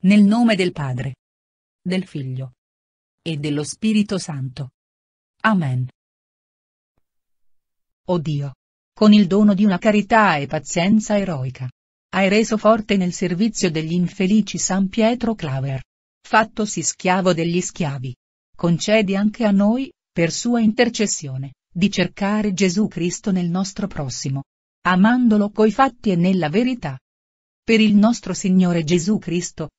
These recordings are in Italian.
Nel nome del Padre, del Figlio e dello Spirito Santo. Amen. O oh Dio, con il dono di una carità e pazienza eroica, hai reso forte nel servizio degli infelici San Pietro Claver, fattosi schiavo degli schiavi. Concedi anche a noi, per sua intercessione, di cercare Gesù Cristo nel nostro prossimo, amandolo coi fatti e nella verità. Per il nostro Signore Gesù Cristo,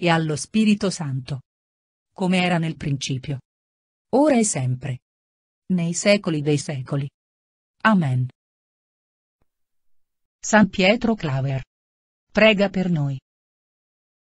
e allo Spirito Santo. Come era nel principio. Ora e sempre. Nei secoli dei secoli. Amen. San Pietro Claver. Prega per noi.